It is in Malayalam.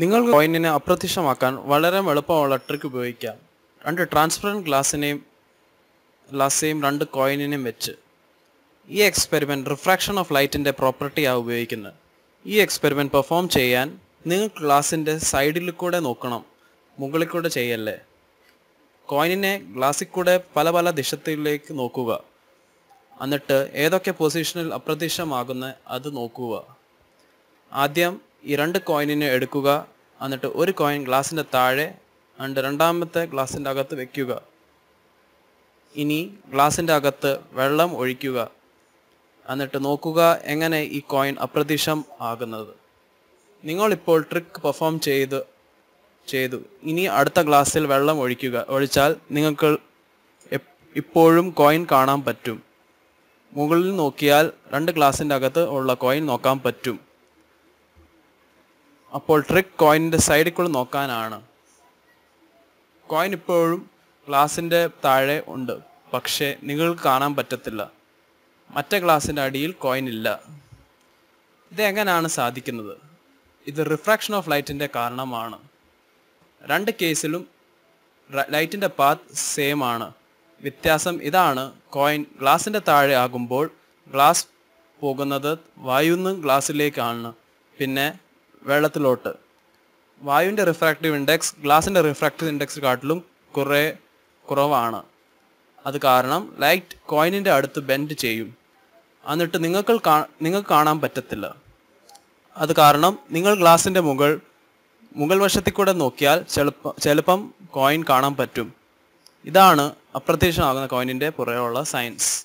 നിങ്ങൾക്ക് കോയിനിനെ അപ്രത്യക്ഷമാക്കാൻ വളരെ എളുപ്പമുള്ള ട്രിക്ക് ഉപയോഗിക്കാം രണ്ട് ട്രാൻസ്പെറൻറ്റ് ഗ്ലാസ്സിനെയും ഗ്ലാസ്സേയും രണ്ട് കോയിനിനെയും വെച്ച് ഈ എക്സ്പെരിമെൻറ്റ് റിഫ്രാക്ഷൻ ഓഫ് ലൈറ്റിൻ്റെ പ്രോപ്പർട്ടിയാണ് ഉപയോഗിക്കുന്നത് ഈ എക്സ്പെരിമെൻറ്റ് പെർഫോം ചെയ്യാൻ നിങ്ങൾ ഗ്ലാസിൻ്റെ സൈഡിൽ കൂടെ നോക്കണം മുകളിൽ കൂടെ ചെയ്യല്ലേ കോയിനിനെ ഗ്ലാസ്സിൽ കൂടെ പല പല ദിശത്തിലേക്ക് നോക്കുക എന്നിട്ട് ഏതൊക്കെ പൊസിഷനിൽ അപ്രത്യക്ഷമാകുന്ന അത് നോക്കുക ആദ്യം ഈ രണ്ട് കോയിനിനെ എടുക്കുക എന്നിട്ട് ഒരു കോയിൻ ഗ്ലാസിൻ്റെ താഴെ അണ്ട് രണ്ടാമത്തെ ഗ്ലാസിൻ്റെ അകത്ത് വെക്കുക ഇനി ഗ്ലാസിൻ്റെ അകത്ത് വെള്ളം ഒഴിക്കുക എന്നിട്ട് നോക്കുക എങ്ങനെ ഈ കോയിൻ അപ്രത്യക്ഷം ആകുന്നത് നിങ്ങളിപ്പോൾ ട്രിക്ക് പെർഫോം ചെയ്ത് ചെയ്തു ഇനി അടുത്ത ഗ്ലാസ്സിൽ വെള്ളം ഒഴിക്കുക ഒഴിച്ചാൽ നിങ്ങൾക്ക് ഇപ്പോഴും കോയിൻ കാണാൻ പറ്റും മുകളിൽ നോക്കിയാൽ രണ്ട് ഗ്ലാസിൻ്റെ അകത്ത് ഉള്ള കോയിൻ നോക്കാൻ പറ്റും അപ്പോൾ ട്രിക് കോയിനിൻ്റെ സൈഡിൽ കൂടെ നോക്കാനാണ് കോയിൻ ഇപ്പോഴും ഗ്ലാസിൻ്റെ താഴെ ഉണ്ട് പക്ഷേ നിങ്ങൾക്ക് കാണാൻ പറ്റത്തില്ല മറ്റേ ഗ്ലാസിൻ്റെ അടിയിൽ കോയിൻ ഇല്ല ഇതെങ്ങനെയാണ് സാധിക്കുന്നത് ഇത് റിഫ്രാക്ഷൻ ഓഫ് ലൈറ്റിൻ്റെ കാരണമാണ് രണ്ട് കേസിലും ലൈറ്റിൻ്റെ പാത്ത് സെയിം ആണ് വ്യത്യാസം ഇതാണ് കോയിൻ ഗ്ലാസിൻ്റെ താഴെ ആകുമ്പോൾ ഗ്ലാസ് പോകുന്നത് വായുന്നും ഗ്ലാസ്സിലേക്കാണ് പിന്നെ വെള്ളത്തിലോട്ട് വായുവിൻ്റെ റിഫ്രാക്റ്റീവ് ഇൻഡെക്സ് ഗ്ലാസിൻ്റെ റിഫ്രാക്റ്റീവ് ഇൻഡെക്സ് കാട്ടിലും കുറേ കുറവാണ് അത് കാരണം ലൈറ്റ് കോയിനിൻ്റെ അടുത്ത് ബെൻഡ് ചെയ്യും എന്നിട്ട് നിങ്ങൾക്ക് നിങ്ങൾക്ക് കാണാൻ പറ്റത്തില്ല അത് കാരണം നിങ്ങൾ ഗ്ലാസിൻ്റെ മുകൾ മുകൾ വശത്തിൽ കൂടെ നോക്കിയാൽ ചെളുപ്പം ചിലപ്പം കോയിൻ കാണാൻ പറ്റും ഇതാണ് അപ്രത്യക്ഷമാകുന്ന കോയിനിൻ്റെ പുറകെയുള്ള സയൻസ്